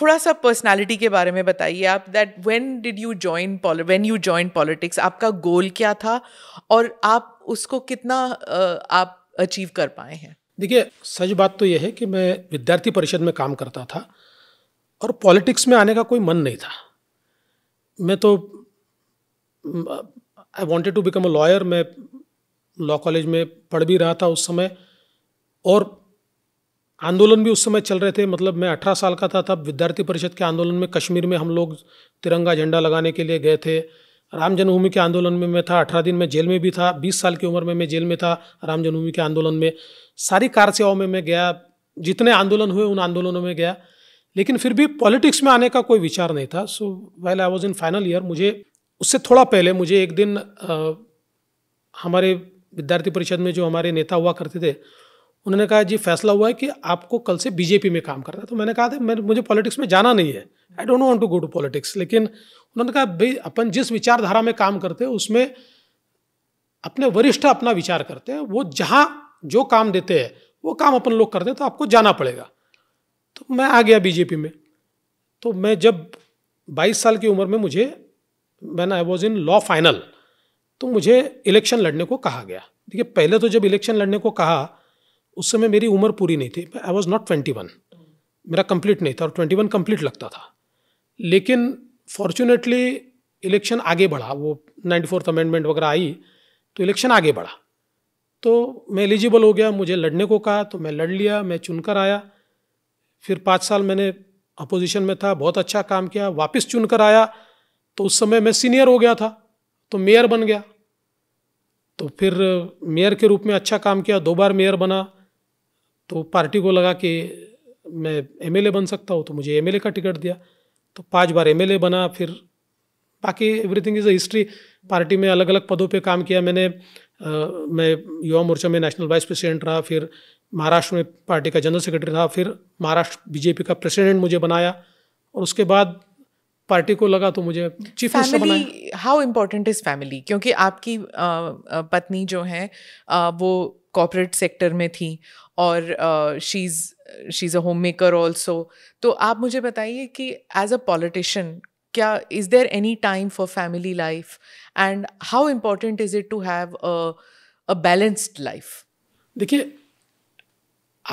थोड़ा सा पर्सनालिटी के बारे में बताइए आप that when did you join when you join politics आपका गोल क्या था और आप उसको कितना आप अचीव कर पाए हैं देखिए सच बात तो यह है कि मैं विद्यार्थी परिषद में काम करता था और पॉलिटिक्स में आने का कोई मन नहीं था मैं तो I wanted to become a lawyer मैं लॉ कॉलेज में पढ़ भी रहा था उस समय और आंदोलन भी उस समय चल रहे थे मतलब मैं अठारह साल का था तब विद्यार्थी परिषद के आंदोलन में कश्मीर में हम लोग तिरंगा झंडा लगाने के लिए गए थे राम जन्मभूमि के आंदोलन में मैं था अठारह दिन में जेल में भी था बीस साल की उम्र में मैं जेल में था राम जन्मभूमि के आंदोलन में सारी कार सेवाओं में मैं गया जितने आंदोलन हुए उन आंदोलनों में गया लेकिन फिर भी पॉलिटिक्स में आने का कोई विचार नहीं था so well I was in final year मुझे उससे थोड़ा पहले मुझे एक दिन आ, हमारे विद्यार्थी परिषद में जो हमारे नेता हुआ करते थे उन्होंने कहा जी फैसला हुआ है कि आपको कल से बीजेपी में काम करना है तो मैंने कहा था मैंने मुझे पॉलिटिक्स में जाना नहीं है I don't want to go to politics लेकिन उन्होंने कहा भाई अपन जिस विचारधारा में काम करते हैं उसमें अपने वरिष्ठ अपना विचार करते हैं वो जहाँ जो काम देते हैं वो काम अपन लोग करते हैं तो आपको जाना पड़ेगा तो मैं आ गया बीजेपी में तो मैं जब 22 साल की उम्र में मुझे man I was in law final तो मुझे इलेक्शन लड़ने को कहा गया देखिए पहले तो जब इलेक्शन लड़ने को कहा उस समय मेरी उम्र पूरी नहीं थी I was not twenty one मेरा कंप्लीट नहीं था और ट्वेंटी वन कम्प्लीट लगता था लेकिन फॉर्चुनेटली इलेक्शन आगे बढ़ा वो नाइन्टी फोर्थ अमेंडमेंट वगैरह आई तो इलेक्शन आगे बढ़ा तो मैं एलिजिबल हो गया मुझे लड़ने को कहा तो मैं लड़ लिया मैं चुनकर आया फिर पाँच साल मैंने अपोजिशन में था बहुत अच्छा काम किया वापस चुनकर आया तो उस समय मैं सीनियर हो गया था तो मेयर बन गया तो फिर मेयर के रूप में अच्छा काम किया दो बार मेयर बना तो पार्टी को लगा कि मैं एम बन सकता हूँ तो मुझे एम का टिकट दिया तो पांच बार एम बना फिर बाकी everything is a history party में अलग अलग पदों पे काम किया मैंने आ, मैं युवा मोर्चा में नेशनल वाइस प्रेसिडेंट रहा फिर महाराष्ट्र में पार्टी का जनरल सेक्रेटरी रहा फिर महाराष्ट्र बीजेपी का प्रेसिडेंट मुझे बनाया और उसके बाद पार्टी को लगा तो मुझे chief family how important is family क्योंकि आपकी आ, पत्नी जो है आ, वो कॉपरेट सेक्टर में थी और she is she is a homemaker also तो आप मुझे बताइए कि एज अ पॉलिटिशियन क्या is there any time for family life and how important is it to have a balanced life देखिए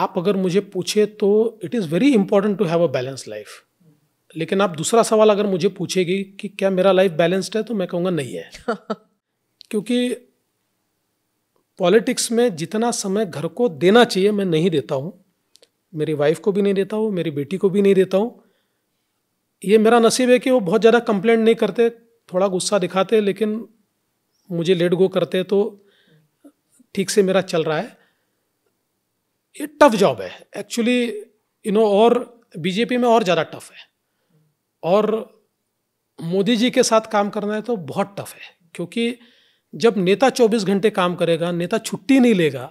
आप अगर मुझे पूछे तो it is very important to have a balance life लेकिन आप दूसरा सवाल अगर मुझे पूछेगी कि क्या मेरा लाइफ बैलेंस्ड है तो मैं कहूँगा नहीं है क्योंकि पॉलिटिक्स में जितना समय घर को देना चाहिए मैं नहीं देता हूँ मेरी वाइफ को भी नहीं देता हूँ मेरी बेटी को भी नहीं देता हूँ ये मेरा नसीब है कि वो बहुत ज़्यादा कंप्लेंट नहीं करते थोड़ा गुस्सा दिखाते लेकिन मुझे लेट गो करते तो ठीक से मेरा चल रहा है ये टफ जॉब है एक्चुअली यू नो और बीजेपी में और ज़्यादा टफ है और मोदी जी के साथ काम करना है तो बहुत टफ है क्योंकि जब नेता 24 घंटे काम करेगा नेता छुट्टी नहीं लेगा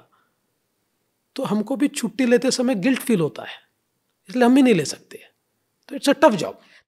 तो हमको भी छुट्टी लेते समय गिल्ट फील होता है इसलिए हम भी नहीं ले सकते तो इट्स अ टफ जॉब